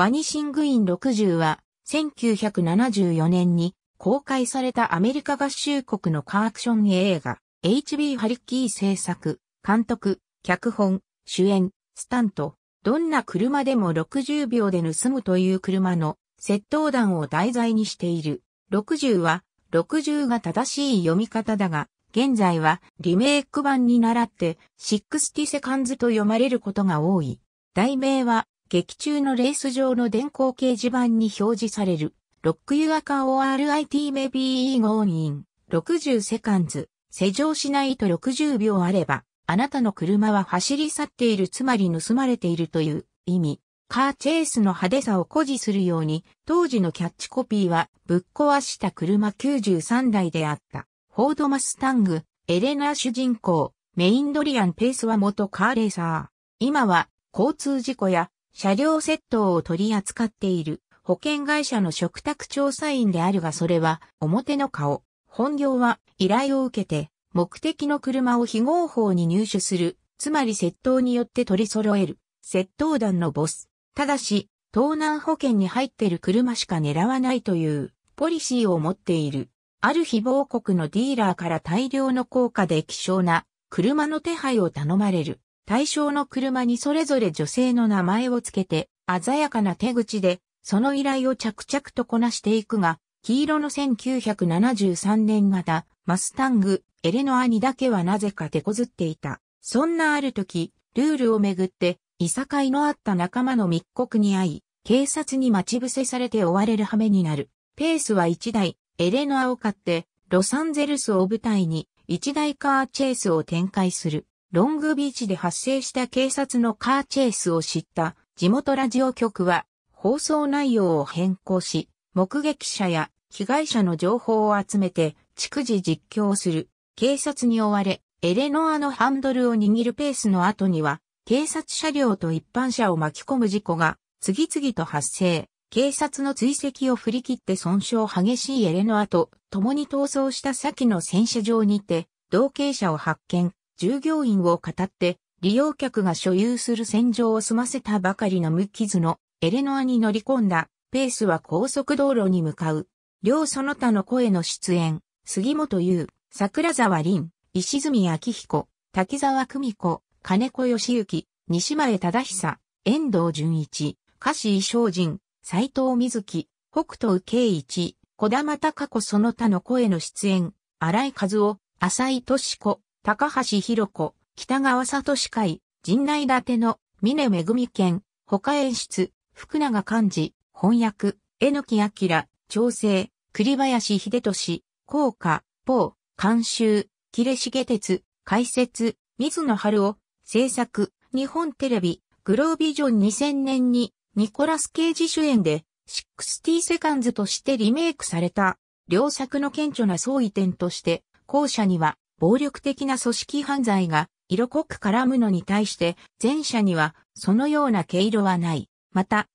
バニシングイン60は、1974年に公開されたアメリカ合衆国のカーアクション映画、H.B. ハリッキー制作、監督、脚本、主演、スタント、どんな車でも60秒で盗むという車の窃盗団を題材にしている。60は、60が正しい読み方だが、現在はリメイク版に倣って60セカンズと読まれることが多い。題名は劇中のレース場の電光掲示板に表示される、ロックユアカー o RIT メビーゴーイン、60セカンズ、施錠しないと60秒あれば、あなたの車は走り去っているつまり盗まれているという意味。カーチェイスの派手さを誇示するように、当時のキャッチコピーは、ぶっ壊した車93台であった。フォードマスタング、エレナー主人公、メインドリアン・ペースは元カーレーサー。今は、交通事故や車両窃盗を取り扱っている保険会社の嘱託調査員であるがそれは表の顔。本業は依頼を受けて目的の車を非合法に入手する、つまり窃盗によって取り揃える窃盗団のボス。ただし、盗難保険に入ってる車しか狙わないというポリシーを持っている。ある非暴国のディーラーから大量の高価で希少な車の手配を頼まれる。対象の車にそれぞれ女性の名前を付けて、鮮やかな手口で、その依頼を着々とこなしていくが、黄色の1973年型、マスタング、エレノアにだけはなぜか手こずっていた。そんなある時、ルールをめぐって、いさかいのあった仲間の密告に遭い、警察に待ち伏せされて追われる羽目になる。ペースは1台、エレノアを買って、ロサンゼルスを舞台に、1台カーチェイスを展開する。ロングビーチで発生した警察のカーチェイスを知った地元ラジオ局は放送内容を変更し、目撃者や被害者の情報を集めて逐次実況する。警察に追われ、エレノアのハンドルを握るペースの後には、警察車両と一般車を巻き込む事故が次々と発生。警察の追跡を振り切って損傷激しいエレノアと共に逃走した先の洗車場にて、同型車を発見。従業員を語って利用客が所有する戦場を済ませたばかりの無傷のエレノアに乗り込んだペースは高速道路に向かう。両その他の声の出演、杉本優、桜沢林、石積明彦、滝沢久美子、金子義行、西前忠久、遠藤淳一、歌詞精進、斎藤瑞希、北斗圭一、小玉隆子その他の声の出演、荒井和夫、浅井敏子、高橋博子、北川聡会、陣内伊達の、峰恵美県、他演出、福永漢字、翻訳、榎木明、調整、栗林秀俊、効果、ポー、監修、切れしげ鉄、解説、水野春夫、制作、日本テレビ、グロービジョン2000年に、ニコラス・ケイジ主演で、60セカンズとしてリメイクされた、両作の顕著な相違点として、後者には、暴力的な組織犯罪が色濃く絡むのに対して前者にはそのような毛色はない。また、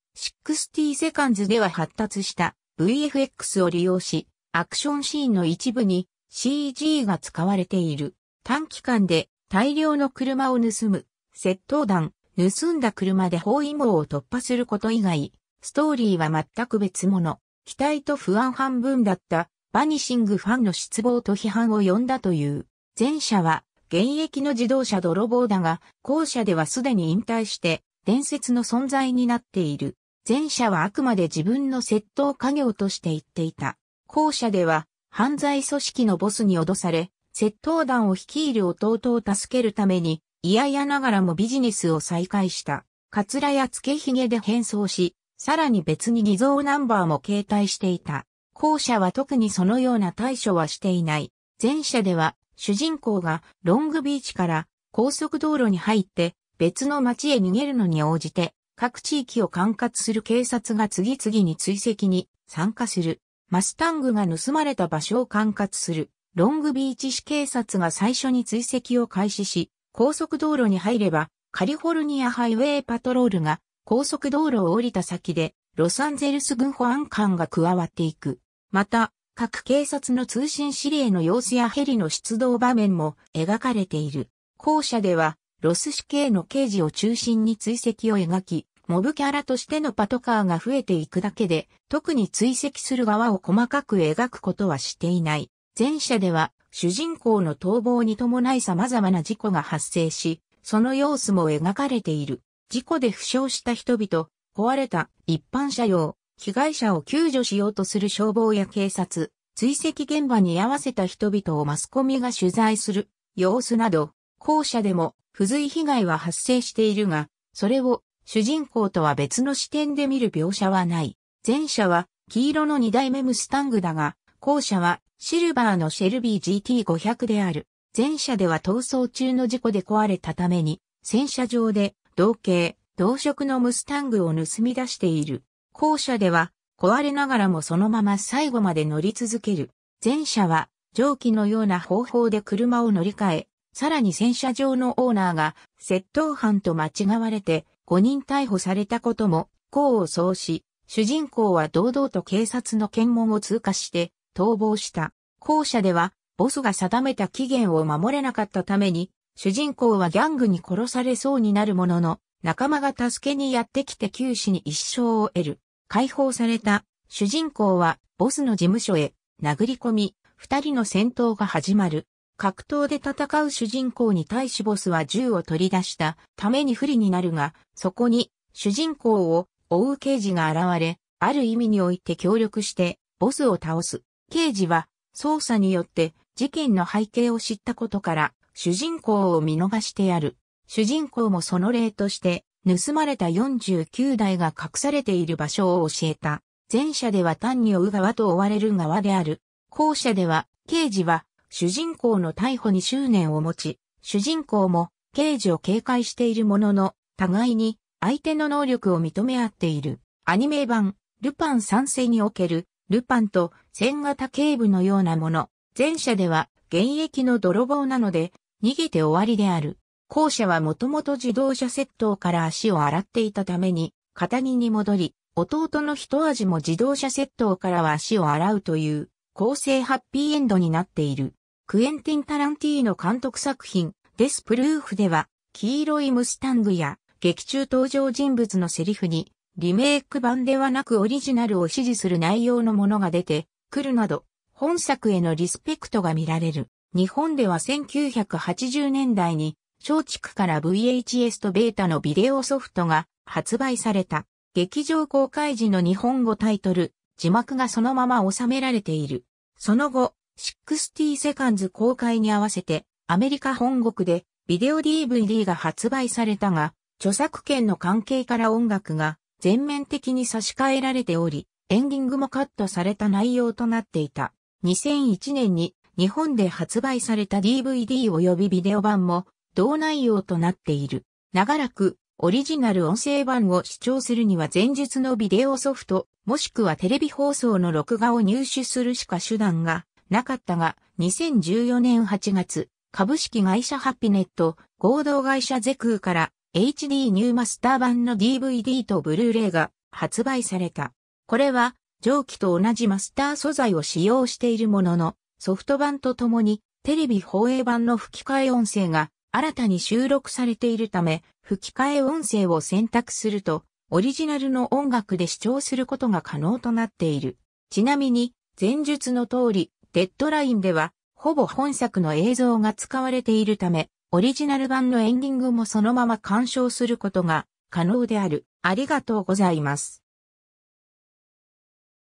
60セカンズでは発達した VFX を利用し、アクションシーンの一部に CG が使われている。短期間で大量の車を盗む、窃盗団、盗んだ車で包囲網を突破すること以外、ストーリーは全く別物。期待と不安半分だった、バニシングファンの失望と批判を呼んだという。前者は現役の自動車泥棒だが、後者ではすでに引退して伝説の存在になっている。前者はあくまで自分の窃盗家業として言っていた。後者では犯罪組織のボスに脅され、窃盗団を率いる弟を助けるために、嫌々ながらもビジネスを再開した。カツラや付けひげで変装し、さらに別に偽造ナンバーも携帯していた。後者は特にそのような対処はしていない。前者では主人公がロングビーチから高速道路に入って別の町へ逃げるのに応じて各地域を管轄する警察が次々に追跡に参加する。マスタングが盗まれた場所を管轄するロングビーチ市警察が最初に追跡を開始し、高速道路に入ればカリフォルニアハイウェイパトロールが高速道路を降りた先でロサンゼルス軍保安官が加わっていく。また、各警察の通信指令の様子やヘリの出動場面も描かれている。校舎では、ロス死刑の刑事を中心に追跡を描き、モブキャラとしてのパトカーが増えていくだけで、特に追跡する側を細かく描くことはしていない。前者では、主人公の逃亡に伴い様々な事故が発生し、その様子も描かれている。事故で負傷した人々、壊れた一般車両、被害者を救助しようとする消防や警察、追跡現場に居合わせた人々をマスコミが取材する様子など、校舎でも不随被害は発生しているが、それを主人公とは別の視点で見る描写はない。前者は黄色の二代目ムスタングだが、後者はシルバーのシェルビー GT500 である。前者では逃走中の事故で壊れたために、洗車場で同型、同色のムスタングを盗み出している。後者では壊れながらもそのまま最後まで乗り続ける。前者は蒸気のような方法で車を乗り換え、さらに洗車場のオーナーが窃盗犯と間違われて5人逮捕されたことも功を奏し、主人公は堂々と警察の検問を通過して逃亡した。後者ではボスが定めた期限を守れなかったために、主人公はギャングに殺されそうになるものの、仲間が助けにやってきて九死に一生を得る。解放された主人公はボスの事務所へ殴り込み、二人の戦闘が始まる。格闘で戦う主人公に対しボスは銃を取り出したために不利になるが、そこに主人公を追う刑事が現れ、ある意味において協力してボスを倒す。刑事は捜査によって事件の背景を知ったことから主人公を見逃してやる。主人公もその例として盗まれた49台が隠されている場所を教えた。前者では単に追う側と追われる側である。後者では、刑事は主人公の逮捕に執念を持ち、主人公も刑事を警戒しているものの、互いに相手の能力を認め合っている。アニメ版、ルパン三世における、ルパンと戦型警部のようなもの。前者では現役の泥棒なので、逃げて終わりである。後者はもともと自動車窃盗から足を洗っていたために、片木に戻り、弟の一味も自動車窃盗からは足を洗うという、構成ハッピーエンドになっている。クエンティン・タランティーノ監督作品、デスプルーフでは、黄色いムスタングや、劇中登場人物のセリフに、リメイク版ではなくオリジナルを支持する内容のものが出てくるなど、本作へのリスペクトが見られる。日本では1980年代に松竹から VHS とベータのビデオソフトが発売された。劇場公開時の日本語タイトル、字幕がそのまま収められている。その後、60セカンズ公開に合わせて、アメリカ本国でビデオ DVD が発売されたが、著作権の関係から音楽が全面的に差し替えられており、エンディングもカットされた内容となっていた。2001年に日本で発売された DVD 及びビデオ版も同内容となっている。長らくオリジナル音声版を視聴するには前述のビデオソフト、もしくはテレビ放送の録画を入手するしか手段がなかったが、2014年8月、株式会社ハピネット、合同会社ゼクーから HD ニューマスター版の DVD とブルーレイが発売された。これは、上記と同じマスター素材を使用しているものの、ソフト版とともにテレビ放映版の吹き替え音声が新たに収録されているため、吹き替え音声を選択すると、オリジナルの音楽で視聴することが可能となっている。ちなみに、前述の通り、デッドラインでは、ほぼ本作の映像が使われているため、オリジナル版のエンディングもそのまま鑑賞することが可能である。ありがとうございます。